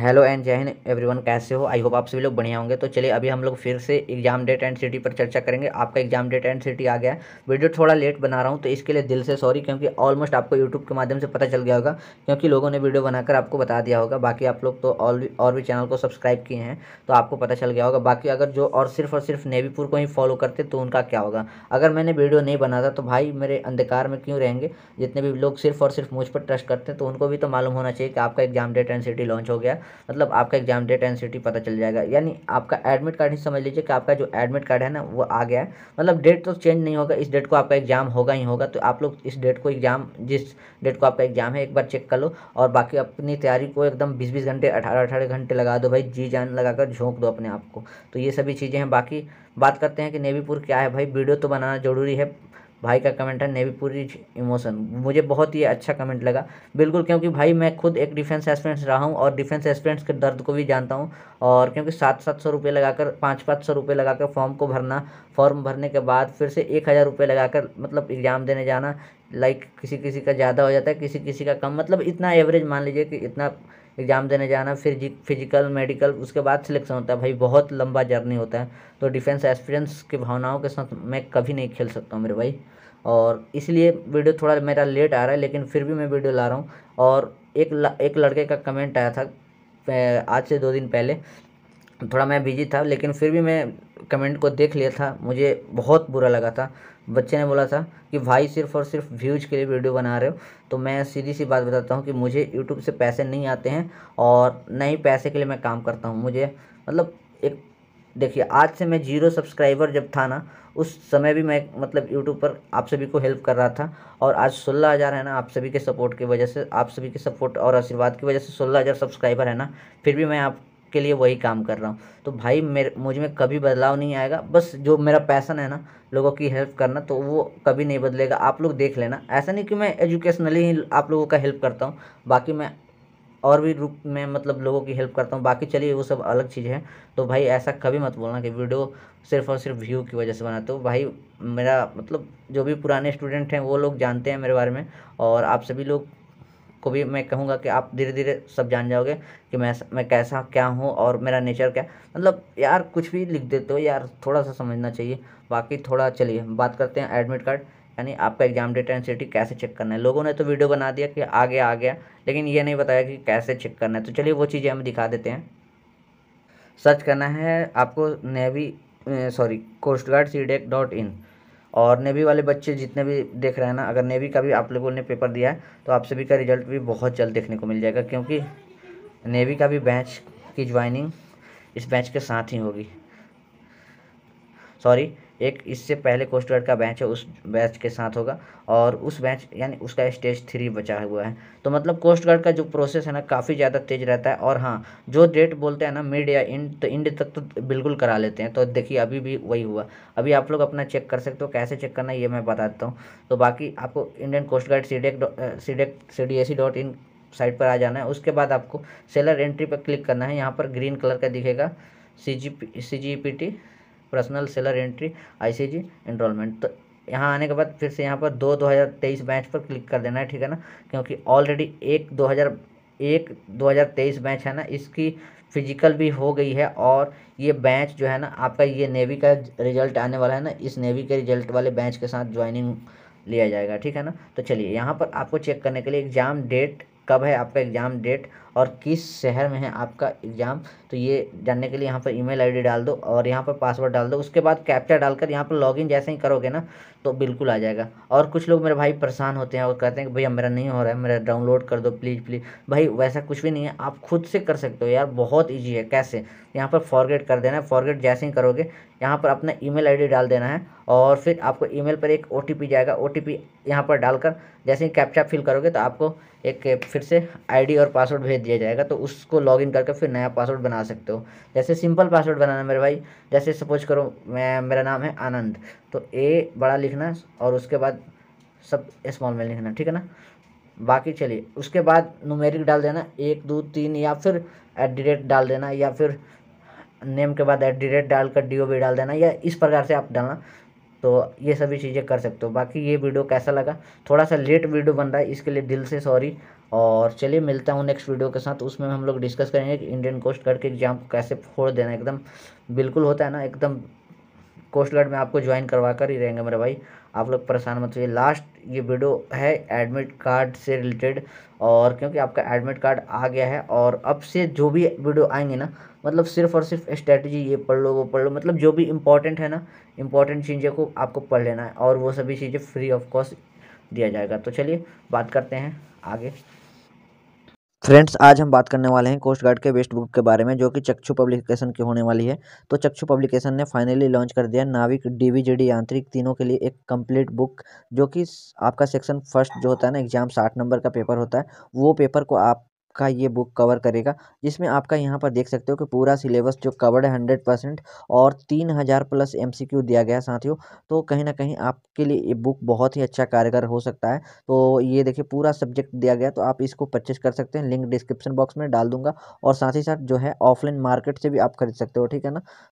hello and जय Hind everyone कैसे हो आई होप आप सभी लोग बढ़िया होंगे तो चलिए अभी हम लोग फिर से एग्जाम डेट एंड सिटी पर चर्चा करेंगे आपका एग्जाम डेट एंड सिटी आ गया है वीडियो थोड़ा लेट बना रहा हूँ तो इसके लिए दिल से सॉरी क्योंकि ऑलमोस्ट आपको यूट्यूब के माध्यम से पता चल गया होगा क्योंकि लोगों ने वीडियो बनाकर आपको बता दिया होगा बाकी आप लोग तो और और भी चैनल को सब्सक्राइब किए हैं तो आपको पता चल गया होगा बाकी अगर जो और सिर्फ और सिर्फ नेवीपुर को ही फॉलो करते तो उनका क्या होगा अगर मैंने वीडियो नहीं बनाता तो भाई मेरे अंधकार में क्यों रहेंगे जितने भी लोग सिर्फ और सिर्फ मुझ पर ट्रस्ट करते हैं तो उनको भी तो मालूम होना चाहिए कि आपका exam date and city launch हो गया मतलब आपका एग्जाम डेट एन पता चल जाएगा यानी आपका एडमिट कार्ड ही समझ लीजिए कि आपका जो एडमिट कार्ड है ना वो आ गया है मतलब डेट तो चेंज नहीं होगा इस डेट को आपका एग्जाम होगा ही होगा तो आप लोग इस डेट को एग्जाम जिस डेट को आपका एग्जाम है एक बार चेक कर लो और बाकी अपनी तैयारी को एकदम बीस बीस घंटे अठारह अठारह घंटे लगा दो भाई जी जान लगाकर झोंक दो अपने आप को तो ये सभी चीज़ें हैं बाकी बात करते हैं कि नेवीपुर क्या है भाई वीडियो तो बनाना जरूरी है भाई का कमेंट है नेवी पूरी इमोशन मुझे बहुत ही अच्छा कमेंट लगा बिल्कुल क्योंकि भाई मैं खुद एक डिफेंस एस्पिरेंट्स रहा हूँ और डिफेंस एस्पिरेंट्स के दर्द को भी जानता हूँ और क्योंकि सात सात सौ रुपये लगाकर पाँच पाँच सौ रुपये लगाकर फॉर्म को भरना फॉर्म भरने के बाद फिर से एक हज़ार रुपये लगाकर मतलब एग्ज़ाम देने जाना लाइक किसी किसी का ज़्यादा हो जाता है किसी किसी का कम मतलब इतना एवरेज मान लीजिए कि इतना एग्ज़ाम देने जाना फिर फिजिकल मेडिकल उसके बाद सिलेक्शन होता है भाई बहुत लंबा जर्नी होता है तो डिफेंस एक्सपीरियंस की भावनाओं के साथ मैं कभी नहीं खेल सकता हूँ मेरे भाई और इसलिए वीडियो थोड़ा मेरा लेट आ रहा है लेकिन फिर भी मैं वीडियो ला रहा हूँ और एक ल, एक लड़के का कमेंट आया था आज से दो दिन पहले थोड़ा मैं बिजी था लेकिन फिर भी मैं कमेंट को देख लिया था मुझे बहुत बुरा लगा था बच्चे ने बोला था कि भाई सिर्फ और सिर्फ व्यूज़ के लिए वीडियो बना रहे हो तो मैं सीधी सी बात बताता हूँ कि मुझे यूट्यूब से पैसे नहीं आते हैं और नए पैसे के लिए मैं काम करता हूँ मुझे मतलब एक देखिए आज से मैं जीरो सब्सक्राइबर जब था ना उस समय भी मैं मतलब यूट्यूब पर आप सभी को हेल्प कर रहा था और आज सोलह हज़ार है ना आप सभी के सपोर्ट की वजह से आप सभी के सपोर्ट और आशीर्वाद की वजह से सोलह हज़ार सब्सक्राइबर है ना फिर भी मैं आप उसके लिए वही काम कर रहा हूँ तो भाई मेरे मुझ में कभी बदलाव नहीं आएगा बस जो मेरा पैसन है ना लोगों की हेल्प करना तो वो कभी नहीं बदलेगा आप लोग देख लेना ऐसा नहीं कि मैं एजुकेशनली ही आप लोगों का हेल्प करता हूँ बाकी मैं और भी रूप में मतलब लोगों की हेल्प करता हूँ बाकी चलिए वो सब अलग चीज़ है तो भाई ऐसा कभी मत बोलना कि वीडियो सिर्फ और सिर्फ व्यू की वजह से बनाते हो भाई मेरा मतलब जो भी पुराने स्टूडेंट हैं वो लोग जानते हैं मेरे बारे में और आप सभी लोग को भी मैं कहूँगा कि आप धीरे धीरे सब जान जाओगे कि मैं मैं कैसा क्या हूँ और मेरा नेचर क्या मतलब यार कुछ भी लिख देते हो यार थोड़ा सा समझना चाहिए बाकी थोड़ा चलिए बात करते हैं एडमिट कार्ड यानी आपका एग्जाम डेट एंड सिटी कैसे चेक करना है लोगों ने तो वीडियो बना दिया कि आ गया आ गया लेकिन ये नहीं बताया कि कैसे चेक करना है तो चलिए वो चीज़ें हम दिखा देते हैं सर्च करना है आपको navy sorry coast guard C dot in और नेवी वाले बच्चे जितने भी देख रहे हैं ना अगर नेवी का भी आप लोगों ने पेपर दिया है तो आप सभी का रिजल्ट भी बहुत जल्द देखने को मिल जाएगा क्योंकि नेवी का भी बैच की ज्वाइनिंग इस बैच के साथ ही होगी सॉरी एक इससे पहले कोस्ट गार्ड का बैच है उस बैच के साथ होगा और उस बैच यानी उसका स्टेज थ्री बचा हुआ है तो मतलब कोस्ट गार्ड का जो प्रोसेस है ना काफ़ी ज़्यादा तेज रहता है और हाँ जो डेट बोलते हैं ना मिड या इंड तो इंड तक तो बिल्कुल करा लेते हैं तो देखिए अभी भी वही हुआ अभी आप लोग अपना चेक कर सकते हो कैसे चेक करना है ये मैं बता देता हूँ तो बाकी आपको Indian coast guard C D C dot in site पर आ जाना है उसके बाद आपको सेलर एंट्री पर क्लिक करना है यहाँ पर ग्रीन कलर का दिखेगा C G P C G P T personal sailor entry ICG enrolment तो यहाँ आने के बाद फिर से यहाँ पर दो दो हज़ार तेईस बैच पर क्लिक कर देना है ठीक है ना क्योंकि ऑलरेडी एक दो हज़ार एक दो हज़ार तेईस बैच है ना इसकी फिजिकल भी हो गई है और ये बैच जो है ना आपका ये नेवी का रिजल्ट आने वाला है ना इस नेवी के रिजल्ट वाले बैच के साथ ज्वाइनिंग लिया जाएगा ठीक है ना तो चलिए यहाँ पर आपको चेक करने के लिए एग्ज़ाम डेट कब है आपका एग्ज़ाम डेट और किस शहर में है आपका एग्ज़ाम तो ये जानने के लिए यहाँ पर ईमेल आईडी डाल दो और यहाँ पर पासवर्ड डाल दो उसके बाद कैप्चा डालकर यहाँ पर लॉगिन जैसे ही करोगे ना तो बिल्कुल आ जाएगा और कुछ लोग मेरे भाई परेशान होते हैं और कहते हैं कि भैया मेरा नहीं हो रहा है मेरा डाउनलोड कर दो प्लीज़ प्लीज़ भाई वैसा कुछ भी नहीं है आप खुद से कर सकते हो यार बहुत ईजी है कैसे यहाँ पर फॉरगेट कर देना फॉरगेट जैसे ही करोगे यहाँ पर अपना ईमेल आईडी डाल देना है और फिर आपको ईमेल पर एक ओटीपी जाएगा ओटीपी यहाँ पर डालकर जैसे ही कैप्चा फिल करोगे तो आपको एक फिर से आईडी और पासवर्ड भेज दिया जाएगा तो उसको लॉगिन करके फिर नया पासवर्ड बना सकते हो जैसे सिंपल पासवर्ड बनाना मेरे भाई जैसे सपोज करो मैं मेरा नाम है आनंद तो ए बड़ा लिखना और उसके बाद सब स्मॉल में लिखना ठीक है ना बाकी चलिए उसके बाद नुमेरिक डाल देना एक दो तीन या फिर एट डाल देना या फिर नेम के बाद एट डी रेट डालकर डी ओ बी डाल देना या इस प्रकार से आप डालना तो ये सभी चीज़ें कर सकते हो बाकी ये वीडियो कैसा लगा थोड़ा सा लेट वीडियो बन रहा है इसके लिए दिल से सॉरी और चलिए मिलता हूँ नेक्स्ट वीडियो के साथ उसमें हम लोग डिस्कस करेंगे कि इंडियन कोस्ट गार्ड के एग्ज़ाम को कैसे फोड़ देना एकदम बिल्कुल होता है ना एकदम कोस्ट गार्ड में आपको ज्वाइन करवा कर ही रहेंगे मेरे भाई आप लोग परेशान मत होइए लास्ट ये वीडियो है एडमिट कार्ड से रिलेटेड और क्योंकि आपका एडमिट कार्ड आ गया है और अब से जो भी वीडियो आएंगे ना मतलब सिर्फ और सिर्फ स्ट्रेटजी ये पढ़ लो वो पढ़ लो मतलब जो भी इंपॉर्टेंट है ना इंपॉर्टेंट चीज़ें को आपको पढ़ लेना है और वो सभी चीज़ें फ्री ऑफ कॉस्ट दिया जाएगा तो चलिए बात करते हैं आगे फ्रेंड्स आज हम बात करने वाले हैं कोस्ट गार्ड के वेस्ट बुक के बारे में जो कि चक्षु पब्लिकेशन की होने वाली है तो चक्षु पब्लिकेशन ने फाइनली लॉन्च कर दिया नाविक डीवीजीडी यांत्रिक तीनों के लिए एक कंप्लीट बुक जो कि आपका सेक्शन फर्स्ट जो होता है ना एग्जाम साठ नंबर का पेपर होता है वो पेपर को आप का ये बुक कवर करेगा जिसमें आपका यहाँ पर देख सकते हो कि पूरा सिलेबस जो कवर्ड है हंड्रेड परसेंट और तीन हज़ार प्लस एम दिया गया है साथियों तो कहीं ना कहीं आपके लिए ये बुक बहुत ही अच्छा कारगर हो सकता है तो ये देखिए पूरा सब्जेक्ट दिया गया तो आप इसको परचेज कर सकते हैं लिंक डिस्क्रिप्शन बॉक्स में डाल दूंगा और साथ ही साथ जो है ऑफलाइन मार्केट से भी आप खरीद सकते हो ठीक है ना